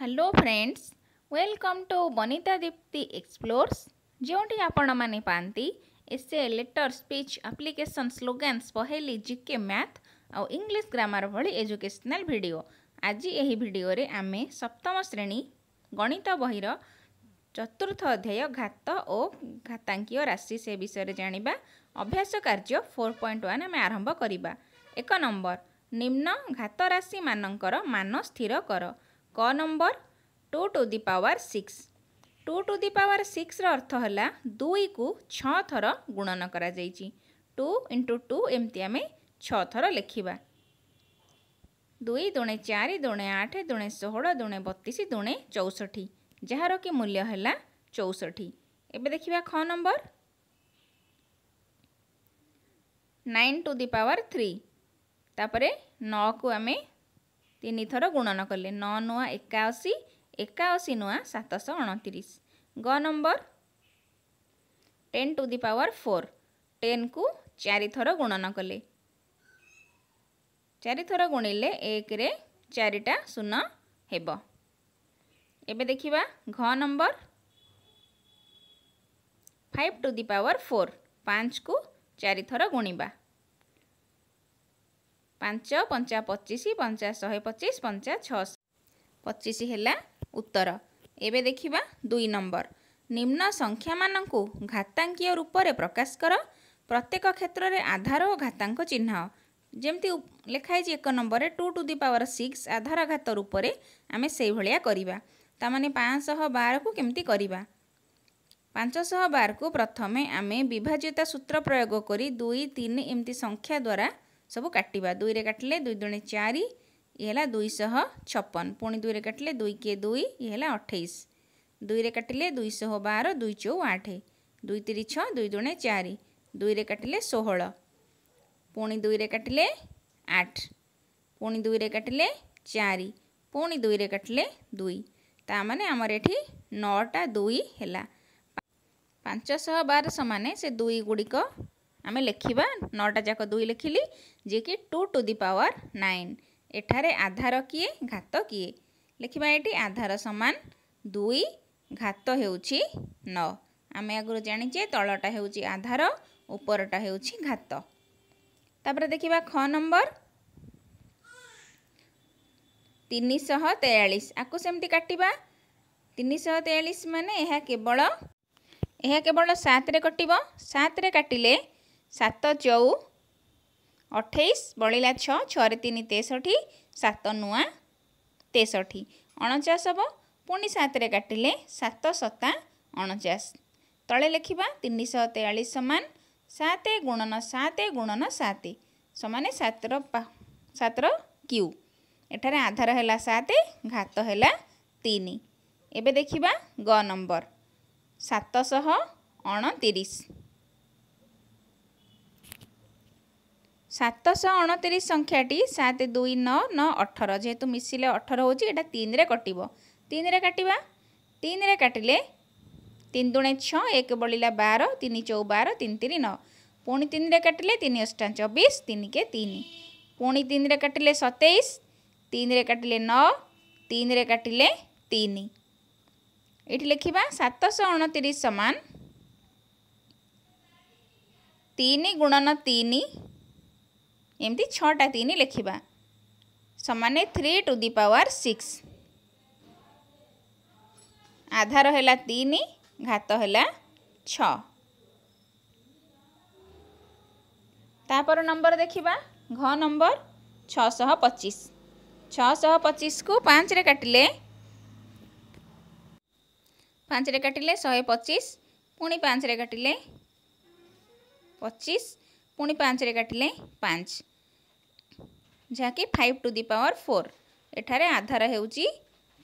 hello friends welcome to Banita Dipti explorers ଯେଉଁଠି ଆପଣମାନେ ପାଆନ୍ତି essay letter speech application slogans ପହେଲି ଜି କେ ମ୍ୟାଥ୍ ଆଉ ଇଂଲିଶ ଗ୍ରାମାର ଭଳି ଏଜୁକେସନାଲ୍ ଭିଡ଼ିଓ ଆଜି ଏହି ଭିଡ଼ିଓରେ ଆମେ ସପ୍ତମ ଶ୍ରେଣୀ ଗଣିତ ବହିର ଚତୁର୍ଥ ଅଧ୍ୟାୟ ଘାତ ଓ ଘାତାଙ୍କୀୟ ରାଶି ସେ ବିଷୟରେ ଜାଣିବା ଅଭ୍ୟାସ କାର୍ଯ୍ୟ ଫୋର୍ ପଏଣ୍ଟ ୱାନ୍ ଆମେ ଆରମ୍ଭ କରିବା ଏକ ନମ୍ବର ନିମ୍ନ ଘାତ ରାଶିମାନଙ୍କର ମାନ ସ୍ଥିର କର ক number two to the power six two to the power ସିକ୍ସର ଅର୍ଥ ହେଲା ଦୁଇକୁ ଛଅ ଥର ଗୁଣନ କରାଯାଇଛି ଟୁ ଇଣ୍ଟୁ ଟୁ ଏମିତି ଆମେ ଛଅ ଥର ଲେଖିବା ଦୁଇ ଦୁଣେ ଚାରି ଦୁଣେ ଆଠ ଦୁଣେ ଷୋହଳ ଦୁଣେ ବତିଶ ଦୁଣେ ଚଉଷଠି ଯାହାର କି ମୂଲ୍ୟ ହେଲା ଚଉଷଠି ଏବେ ଦେଖିବା ଖ number nine to the power three ତାପରେ ନଅକୁ ଆମେ ତିନି ଥର ଗୁଣନ କଲେ ନଅ ନୂଆ ଏକାଅଶୀ ଏକାଅଶୀ ନୂଆ ସାତଶହ ଅଣତିରିଶ ଗ number ten to the power four ଟେନ୍କୁ ଚାରିଥର ଗୁଣନ କଲେ ଚାରିଥର ଗୁଣିଲେ ଏକରେ ଚାରିଟା ଶୂନ ହେବ ଏବେ ଦେଖିବା ଘ number five to the power four ପାଞ୍ଚକୁ ଚାରିଥର ଗୁଣିବା ପାଞ୍ଚ ପଞ୍ଚା ପଚିଶ ପଞ୍ଚା ଶହେ ପଚିଶ ପଞ୍ଚା ଛଅଶହ ପଚିଶ ହେଲା ଉତ୍ତର ଏବେ ଦେଖିବା ଦୁଇ ନମ୍ବର ନିମ୍ନ ସଂଖ୍ୟାମାନଙ୍କୁ ଘାତାଙ୍କୀୟ ରୂପରେ ପ୍ରକାଶ କର ପ୍ରତ୍ୟେକ କ୍ଷେତ୍ରରେ ଆଧାର ଓ ଘାତାଙ୍କ ଚିହ୍ନ ଯେମିତି ଲେଖାହେଇଛି ଏକ ନମ୍ବରରେ two to the power six ଆଧାର ଘାତ ରୂପରେ ଆମେ ସେଇଭଳିଆ କରିବା ତା'ମାନେ ପାଞ୍ଚଶହ ବାରକୁ କେମିତି କରିବା ପାଞ୍ଚଶହ ବାରକୁ ପ୍ରଥମେ ଆମେ ବିଭାଜ୍ୟତା ସୂତ୍ର ପ୍ରୟୋଗ କରି ଦୁଇ ତିନି ଏମିତି ସଂଖ୍ୟା ଦ୍ୱାରା ସବୁ କାଟିବା ଦୁଇରେ କାଟିଲେ ଦୁଇ ଦୁଣେ ଚାରି ଇଏ ହେଲା ଦୁଇଶହ ଛପନ ପୁଣି ଦୁଇରେ କାଟିଲେ ଦୁଇ କିଏ ଦୁଇ ଇଏ ହେଲା ଅଠେଇଶ ଦୁଇରେ କାଟିଲେ ଦୁଇଶହ ବାର ଦୁଇ ଚଉ ଆଠ ଦୁଇ ତିରି ଛଅ ଦୁଇ ଦୁଣେ ଚାରି ଦୁଇରେ କାଟିଲେ ଷୋହଳ ପୁଣି ଦୁଇରେ କାଟିଲେ ଆଠ ପୁଣି ଦୁଇରେ କାଟିଲେ ଚାରି ପୁଣି ଦୁଇରେ କାଟିଲେ ଦୁଇ ତା ମାନେ ଆମର ଏଠି ନଅଟା ଦୁଇ ହେଲା ପାଞ୍ଚଶହ ବାର ସମାନେ ସେ ଦୁଇ ଗୁଡ଼ିକ ଆମେ ଲେଖିବା ନଅଟା ଯାକ ଦୁଇ ଲେଖିଲି ଯିଏକି two to the power nine ଏଠାରେ ଆଧାର କିଏ ଘାତ କିଏ ଲେଖିବା ଏଠି ଆଧାର ସମାନ ଦୁଇ ଘାତ ହେଉଛି ନଅ ଆମେ ଆଗରୁ ଜାଣିଛେ ତଳଟା ହେଉଛି ଆଧାର ଉପରଟା ହେଉଛି ଘାତ ତାପରେ ଦେଖିବା ଖ ନମ୍ବର ତିନିଶହ ତେୟାଳିଶ ଆକୁ ସେମିତି କାଟିବା ତିନିଶହ ତେୟାଳିଶ ମାନେ ଏହା କେବଳ ଏହା କେବଳ ସାତରେ କଟିବ ସାତରେ କାଟିଲେ ସାତ ଚଉ ଅଠେଇଶ ବଳିଲା ଛଅ ଛଅରେ ତିନି ତେଷଠି ସାତ ନୂଆ ତେଷଠି ଅଣଚାଶ ହେବ ପୁଣି ସାତରେ କାଟିଲେ ସାତ ସତା ଅଣଚାଶ ତଳେ ଲେଖିବା ତିନିଶହ ତେୟାଳିଶ ସମାନ ସାତ ଗୁଣନ ସାତ ଗୁଣନ ସାତ ସମାନେ ସାତର ସାତର କ୍ୟୁ ଏଠାରେ ଆଧାର ହେଲା ସାତ ଘାତ ହେଲା ତିନି ଏବେ ଦେଖିବା ଗ ନମ୍ବର ସାତଶହ ଅଣତିରିଶ ସାତଶହ ଅଣତିରିଶ ସଂଖ୍ୟାଟି ସାତ ଦୁଇ ନଅ ନଅ ଅଠର ଯେହେତୁ ମିଶିଲେ ଅଠର ହେଉଛି ଏଇଟା ତିନିରେ କଟିବ ତିନିରେ କାଟିବା ତିନିରେ କାଟିଲେ ତିନି ଦୁଣେ ଛଅ ଏକ ବଳିଲା ବାର ତିନି ଚଉ ବାର ତିନି ତିନି ନଅ ପୁଣି ତିନିରେ କାଟିଲେ ତିନି ଅଷ୍ଟା ଚବିଶ ତିନିକେ ତିନି ପୁଣି ତିନିରେ କାଟିଲେ ସତେଇଶ ତିନିରେ କାଟିଲେ ନଅ ତିନିରେ କାଟିଲେ ତିନି ଏଇଠି ଲେଖିବା ସାତଶହ ଅଣତିରିଶ ସମାନ ତିନି ଗୁଣନ ତିନି एमती छटा तीन लिखा सामने three to the power six आधार है तीन घात है छपर नंबर देखा घ नंबर छः पचीस छः पचीस को पाँच काटिले पाँच काटिले शहे पचीस पुणी पाँच काटिले पचीस ପୁଣି ପାଞ୍ଚରେ କାଟିଲେ ପାଞ୍ଚ ଯାହାକି five to the power four ଏଠାରେ ଆଧାର ହେଉଛି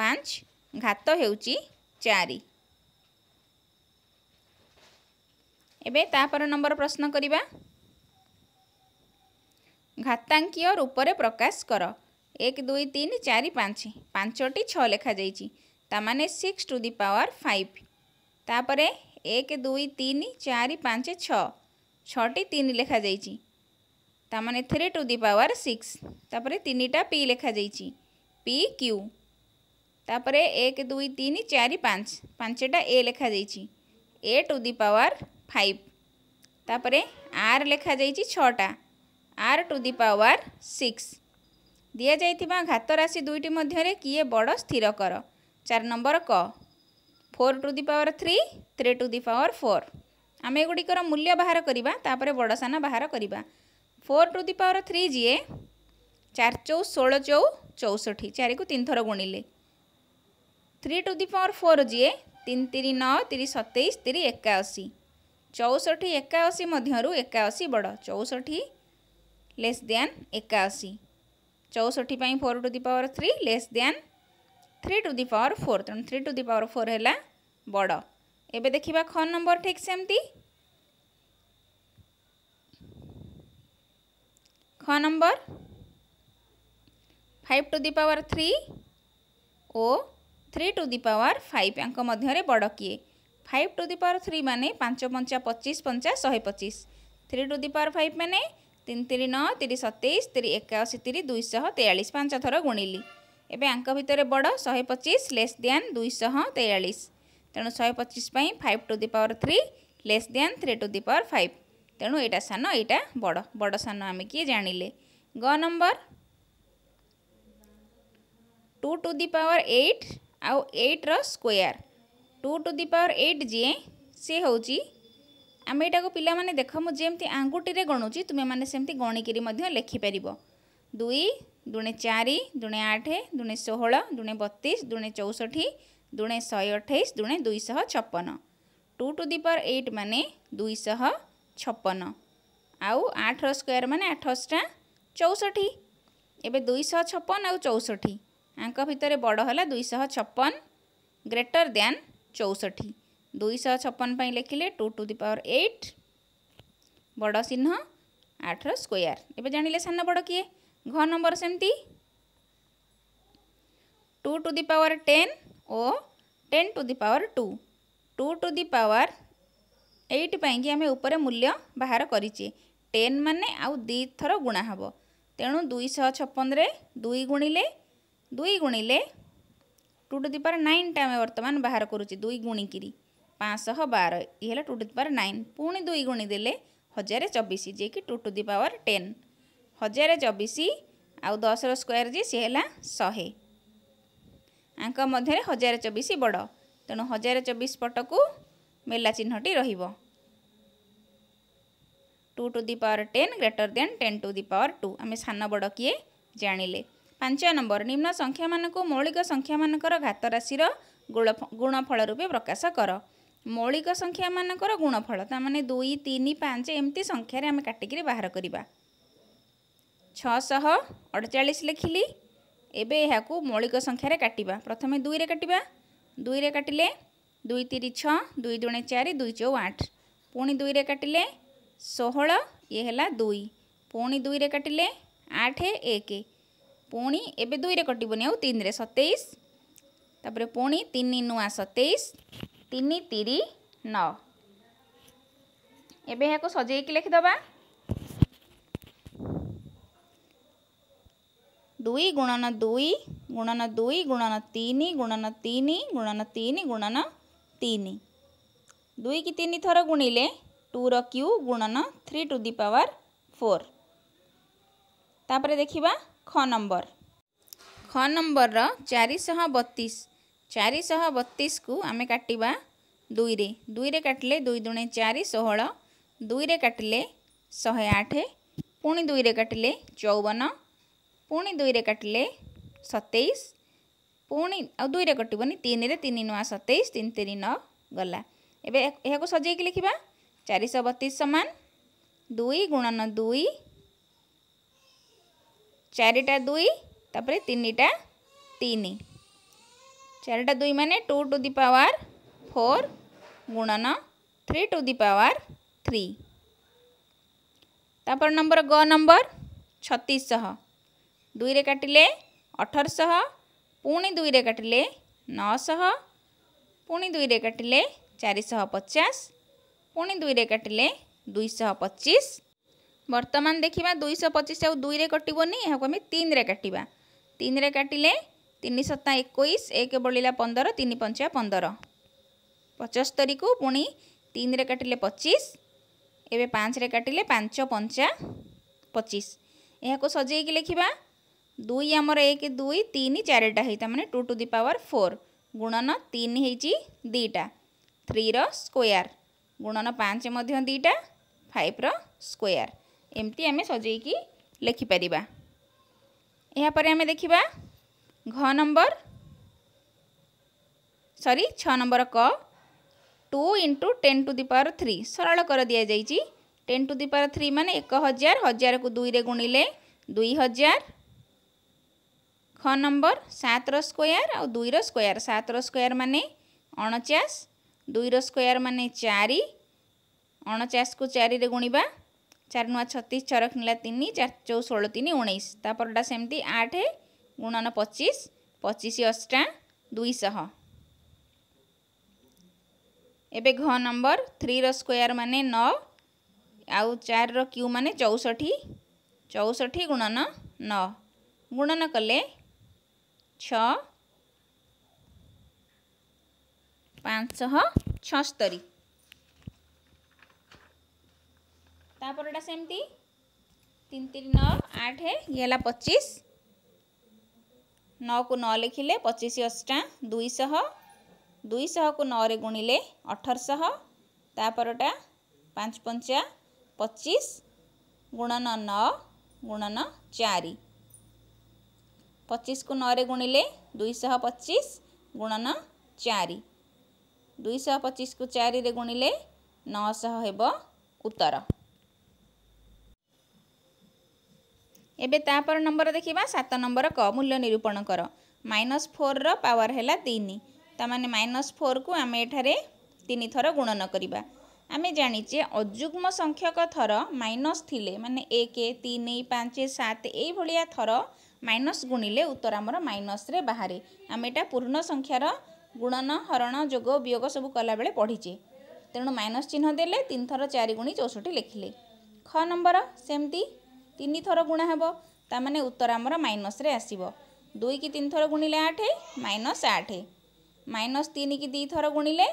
ପାଞ୍ଚ ଘାତ ହେଉଛି ଚାରି ଏବେ ତାପର ନମ୍ବର ପ୍ରଶ୍ନ କରିବା ଘାତାଙ୍କୀୟ ରୂପରେ ପ୍ରକାଶ କର ଏକ ଦୁଇ ତିନି ଚାରି ପାଞ୍ଚ ପାଞ୍ଚଟି ଛଅ ଲେଖାଯାଇଛି ତାମାନେ six to the power five ତାପରେ ଏକ ଦୁଇ ତିନି ଚାରି ପାଞ୍ଚ ଛଅ ছটি তিন লেখা যাইছি তার মানে three to the power six তাপরে তিনটা পি লেখা যাইছি পি কিউ তাপরে এক দুই তিন চারি পাঁচ পাঁচটা এ লেখা যাইছি এ টু দি পাওয়ার ফাইভ তাপরে আর লেখা যাইছি ছটা আর টু দি পাওয়ার সিক্স দিয়া যাই ঘাত রাশি দুইটি মধ্যে কি বড় স্থির কর চার নম্বর ক four to the power three three to the power four आम एगुड़ मूल्य बाहर करवा बड़ सान बाहर करवा four to the power three जीए चार चौ षोल चौ चौष्टि चार तीन थर गुणिले three to the power four जीए तीन तीन नौ तीन सतैश तीन एकाशी चौष्टि एकाशी मध्य एकाशी बड़ चौष्टि लेस दैन एकाशी चौष्टिपी four to the power three less than three to the power four तेनाली three to the power four है बड़ এবে দেখিবা খ নম্বর ঠিক সেমতি খ number five to the power three ও three to the power five ୟାଙ୍କ ମଧ୍ୟରେ ବଡ଼ କିଏ five to the power three মানে পাঁচ পঞ্চা পঁচিশ পঞ্চা শহে পঁচিশ three to the power five মানে তিন তিরি ন তিরি সতেইশ তিরি একাশি তিরি দুইশহ তেয়াল্লিশ পাঁচ থর গুণিলি এবে ୟାଙ୍କ ভিতরে বড় শহে পঁচিশ লেস দিয়ান দুইশহ তেয়াল্লিশ ତେଣୁ ଶହେ ପଚିଶ ପାଇଁ five to the power three less than three to the power five ତେଣୁ ଏଇଟା ସାନ ଏଇଟା ବଡ଼ ବଡ଼ ସାନ ଆମେ କିଏ ଜାଣିଲେ ଗ number two to the power eight ଆଉ ଏଇଟ୍ର square two to the power eight ଯିଏ ସେ ହେଉଛି ଆମେ ଏଇଟାକୁ ପିଲାମାନେ ଦେଖ ମୁଁ ଯେମିତି ଆଙ୍ଗୁଠିରେ ଗଣୁଛି ତୁମେମାନେ ସେମିତି ଗଣିକିରି ମଧ୍ୟ ଲେଖିପାରିବ ଦୁଇ ଦୁଣେ ଚାରି ଦୁଣେ ଆଠ ଦୁଣେ ଷୋହଳ ଦୁଣେ ବତିଶ ଦୁଣେ ଚଉଷଠି ଦୁଣେ ଶହେ ଅଠେଇଶ ଦୁଣେ ଦୁଇଶହ ଛପନ two to the power eight ମାନେ ଦୁଇଶହ ଛପନ ଆଉ ଆଠର ସ୍କୋୟାର ମାନେ ଆଠଶଟା ଚଉଷଠି ଏବେ ଦୁଇଶହ ଛପନ ଆଉ ଚଉଷଠି ଆଙ୍କ ଭିତରେ ବଡ଼ ହେଲା ଦୁଇଶହ ଛପନ ଗ୍ରେଟର ଦ୍ୟାନ୍ ଚଉଷଠି ଦୁଇଶହ ଛପନ ପାଇଁ ଲେଖିଲେ two to the power eight ବଡ଼ ଚିହ୍ନ ଆଠର ସ୍କୋୟାର ଏବେ ଜାଣିଲେ ସାନ ବଡ଼ କିଏ ଘ ନମ୍ବର ସେମିତି two to the power ten ଓ ten to the power two two to the power eight ପାଇଁକି ଆମେ ଉପରେ ମୂଲ୍ୟ ବାହାର କରିଛେ ଟେନ୍ ମାନେ ଆଉ ଦୁଇ ଥର ଗୁଣା ହେବ ତେଣୁ ଦୁଇଶହ ଛପନରେ ଦୁଇ ଗୁଣିଲେ ଦୁଇ ଗୁଣିଲେ ଟୁ ଟୁ ଦି ପାୱାର ନାଇନ୍ଟା ଆମେ ବର୍ତ୍ତମାନ ବାହାର କରୁଛେ ଦୁଇ ଗୁଣିକିରି ପାଞ୍ଚଶହ ବାର ଇଏ ହେଲା two to the power nine ପୁଣି ଦୁଇ ଗୁଣି ଦେଲେ ହଜାରେ ଚବିଶ ଯିଏକି two to the power ten ହଜାରେ ଚବିଶ ଆଉ ଦଶର ସ୍କୋୟାର ଯେ ସିଏ ହେଲା ଶହେ ଆଙ୍କ ମଧ୍ୟରେ ହଜାର ଚବିଶ ବଡ଼ ତେଣୁ ହଜାର ଚବିଶ ପଟକୁ ମେଲା ଚିହ୍ନଟି ରହିବ two to the power ten greater than ten to the power two ଆମେ ସାନ ବଡ଼ କିଏ ଜାଣିଲେ ପାଞ୍ଚ ନମ୍ବର ନିମ୍ନ ସଂଖ୍ୟାମାନଙ୍କୁ ମୌଳିକ ସଂଖ୍ୟାମାନଙ୍କର ଘାତ ରାଶିର ଗୁଣଫଳ ରୂପେ ପ୍ରକାଶ କର ମୌଳିକ ସଂଖ୍ୟାମାନଙ୍କର ଗୁଣଫଳ ତାମାନେ ଦୁଇ ତିନି ପାଞ୍ଚ ଏମିତି ସଂଖ୍ୟାରେ ଆମେ କାଟିକିରି ବାହାର କରିବା ଛଅଶହ ଅଡ଼ଚାଳିଶ ଲେଖିଲି ଏବେ ଏହାକୁ ମୌଳିକ ସଂଖ୍ୟାରେ କାଟିବା ପ୍ରଥମେ ଦୁଇରେ କାଟିବା ଦୁଇରେ କାଟିଲେ ଦୁଇ ତିରି ଛଅ ଦୁଇ ଦୁଣେ ଚାରି ଦୁଇ ଚଉ ଆଠ ପୁଣି ଦୁଇରେ କାଟିଲେ ଷୋହଳ ଇଏ ହେଲା ଦୁଇ ପୁଣି ଦୁଇରେ କାଟିଲେ ଆଠ ଏକ ପୁଣି ଏବେ ଦୁଇରେ କଟିବନି ଆଉ ତିନିରେ ସତେଇଶ ତାପରେ ପୁଣି ତିନି ନୂଆ ସତେଇଶ ତିନି ତିରି ନଅ ଏବେ ଏହାକୁ ସଜେଇକି ଲେଖିଦେବା দুই গুণন দুই গুণন দুই গুণন তিন গুণন তিন গুণন তিন গুণন তিন দুই কি তিন থর গুণিলে টুর কিউ গুণন three to the power four ତାପରେ ଦେଖିବା ଖ ନମ୍ବର ଖ ନମ୍ବରର ଚାରିଶହ ବତିଶ ଚାରିଶହ ବତିଶକୁ ଆମେ କାଟିବା ଦୁଇରେ ଦୁଇରେ କାଟିଲେ ଦୁଇ ଦୁଣେ ଚାରି ଷୋହଳ ଦୁଇରେ କାଟିଲେ ଶହେ ଆଠ ପୁଣି ଦୁଇରେ କାଟିଲେ ଚଉବନ ପୁଣି ଦୁଇରେ କାଟିଲେ ସତେଇଶ ପୁଣି ଆଉ ଦୁଇରେ କଟିବନି ତିନିରେ ତିନି ନୂଆ ସତେଇଶ ତିନି ତିନି ନଅ ଗଲା ଏବେ ଏହାକୁ ସଜେଇକି ଲେଖିବା ଚାରିଶହ ବତିଶ ସମାନ ଦୁଇ ଗୁଣନ ଦୁଇ ଚାରିଟା ଦୁଇ ତାପରେ ତିନିଟା ତିନି ଚାରିଟା ଦୁଇ ମାନେ two to the power four ଗୁଣନ three to the power three তারপর নম্বর গ নম্বর ছত্রিশশহ ଦୁଇରେ କାଟିଲେ ଅଠରଶହ ପୁଣି ଦୁଇରେ କାଟିଲେ ନଅଶହ ପୁଣି ଦୁଇରେ କାଟିଲେ ଚାରିଶହ ପଚାଶ ପୁଣି ଦୁଇରେ କାଟିଲେ ଦୁଇଶହ ପଚିଶ ବର୍ତ୍ତମାନ ଦେଖିବା ଦୁଇଶହ ପଚିଶ ଆଉ ଦୁଇରେ କଟିବନି ଏହାକୁ ଆମେ ତିନିରେ କାଟିବା ତିନିରେ କାଟିଲେ ତିନି ସତା ଏକୋଇଶ ଏକ ବଳିଲା ପନ୍ଦର ତିନି ପଞ୍ଚା ପନ୍ଦର ପଞ୍ଚସ୍ତରୀକୁ ପୁଣି ତିନିରେ କାଟିଲେ ପଚିଶ ଏବେ ପାଞ୍ଚରେ କାଟିଲେ ପାଞ୍ଚ ପଞ୍ଚା ପଚିଶ ଏହାକୁ ସଜେଇକି ଲେଖିବା দুই আমার এক দুই তিন চারিটা হয়ে তার মানে two to the power four গুণন তিন হয়েছি দুইটা থ্রির স্কোয়ার গুণন পাঁচ মধ্যে দুইটা ফাইভর স্কোয়ার এমতি আমি সজাইকি লেখিপারিবা এরপরে আমি দেখিবা ঘ নম্বর সরি ছ নম্বর ক two into ten to the power three সরল কর দিয়া যাইছি ten to the power three মানে এক হাজার হাজারকু দুইরে গুণিলে দুই হাজার খ নম্বর সাতর স্কোয়ার আউ দুইর স্কোয়ার সাতর স্কোয়ার মানে অণচাশ দুইর স্কোয়ার মানে চারি অণচাশকু চারিরে গুণবা চার নয় ছত্রিশ ছর খিলা তিন চার চৌ ষোল তিন উনিশ তাপরটা সেমতি আঠ গুণন পঁচিশ পঁচিশ অষ্টা দুইশহ এবে ঘ নম্বর থ্রির স্কোয়ার মানে ন আউ চারর কিউ মানে চৌষঠি চৌষঠি গুণন ন গুণন কলে छ पाँच छस्तरी सेमती समिति तिनतिर न आठ पच्चिस नौ कु लिखिले पचीस अस्टा दुईश दुईशु गुणिले अठरश शपरटा पाँच पंचा पचीस गुणन गुणन चारि ପଚିଶକୁ ନଅରେ ଗୁଣିଲେ ଦୁଇଶହ ପଚିଶ ଗୁଣନ ଚାରି ଦୁଇଶହ ପଚିଶକୁ ଚାରିରେ ଗୁଣିଲେ ନଅଶହ ହେବ ଉତ୍ତର ଏବେ ତାପର ନମ୍ବର ଦେଖିବା ସାତ ନମ୍ବର କ ମୂଲ୍ୟ ନିରୂପଣ କର ମାଇନସ୍ ଫୋର୍ର ପାୱାର ହେଲା ତିନି ତା ମାନେ ମାଇନସ୍ ଫୋର୍କୁ ଆମେ ଏଠାରେ ତିନି ଥର ଗୁଣନ କରିବା ଆମେ ଜାଣିଛେ ଅଯୁଗ୍ମ ସଂଖ୍ୟକ ଥର ମାଇନସ୍ ଥିଲେ ମାନେ ଏକ ତିନି ପାଞ୍ଚ ସାତ ଏଇଭଳିଆ ଥର ମାଇନସ୍ ଗୁଣିଲେ ଉତ୍ତର ଆମର ମାଇନସ୍ରେ ବାହାରେ ଆମେ ଏଇଟା ପୂର୍ଣ୍ଣ ସଂଖ୍ୟାର ଗୁଣନ ହରଣ ଯୋଗ ବିୟୋଗ ସବୁ କଲାବେଳେ ପଢ଼ିଛେ ତେଣୁ ମାଇନସ୍ ଚିହ୍ନ ଦେଲେ ତିନି ଥର ଚାରି ଗୁଣି ଚଉଷଠି ଲେଖିଲେ ଖ ନମ୍ବର ସେମିତି ତିନି ଥର ଗୁଣା ହେବ ତାମାନେ ଉତ୍ତର ଆମର ମାଇନସ୍ରେ ଆସିବ ଦୁଇ କି ତିନି ଥର ଗୁଣିଲେ ଆଠ ମାଇନସ୍ ଆଠ ମାଇନସ୍ ତିନି କି ଦୁଇ ଥର ଗୁଣିଲେ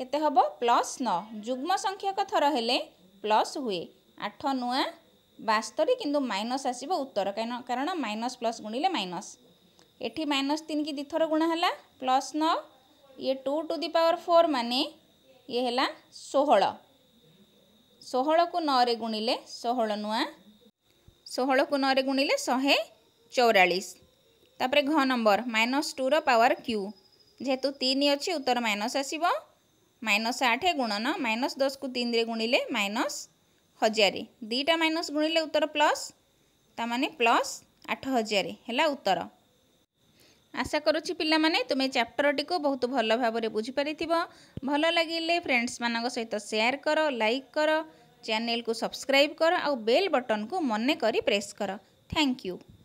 କେତେ ହେବ ପ୍ଲସ୍ ନଅ ଯୁଗ୍ମ ସଂଖ୍ୟକ ଥର ହେଲେ ପ୍ଲସ୍ ହୁଏ ଆଠ ନୂଆ ବାସ୍ତରୀ କିନ୍ତୁ ମାଇନସ୍ ଆସିବ ଉତ୍ତର କାହିଁ କାରଣ ମାଇନସ୍ ପ୍ଲସ୍ ଗୁଣିଲେ ମାଇନସ୍ ଏଠି ମାଇନସ୍ ତିନିକି ଦୁଇ ଥର ଗୁଣା ହେଲା ପ୍ଲସ୍ ନଅ ଇଏ two to the power four ମାନେ ଇଏ ହେଲା ଷୋହଳ ଷୋହଳକୁ ନଅରେ ଗୁଣିଲେ ଷୋହଳ ନୂଆ ଷୋହଳକୁ ନଅରେ ଗୁଣିଲେ ଶହେ ଚଉରାଳିଶ ତାପରେ ଘ ନମ୍ବର ମାଇନସ୍ ଟୁର ପାୱାର କ୍ୟୁ ଯେହେତୁ ତିନି ଅଛି ଉତ୍ତର ମାଇନସ୍ ଆସିବ ମାଇନସ୍ ଆଠ ଗୁଣନ ମାଇନସ୍ ଦଶକୁ ତିନିରେ ଗୁଣିଲେ ମାଇନସ୍ ହଜାର ଦୁଇଟା ମାଇନସ୍ ଗୁଣିଲେ ଉତ୍ତର ପ୍ଲସ୍ ତାମାନେ ପ୍ଲସ୍ ଆଠ ହଜାର ହେଲା ଉତ୍ତର ଆଶା କରୁଛି ପିଲାମାନେ ତୁମେ ଚାପ୍ଟରଟିକୁ ବହୁତ ଭଲ ଭାବରେ ବୁଝିପାରିଥିବ ଭଲ ଲାଗିଲେ ଫ୍ରେଣ୍ଡସ୍ମାନଙ୍କ ସହିତ ସେୟାର କର ଲାଇକ୍ କର ଚ୍ୟାନେଲକୁ ସବସ୍କ୍ରାଇବ୍ କର ଆଉ ବେଲ୍ ବଟନ୍କୁ ମନେ କରି ପ୍ରେସ୍ କର ଥ୍ୟାଙ୍କ ୟୁ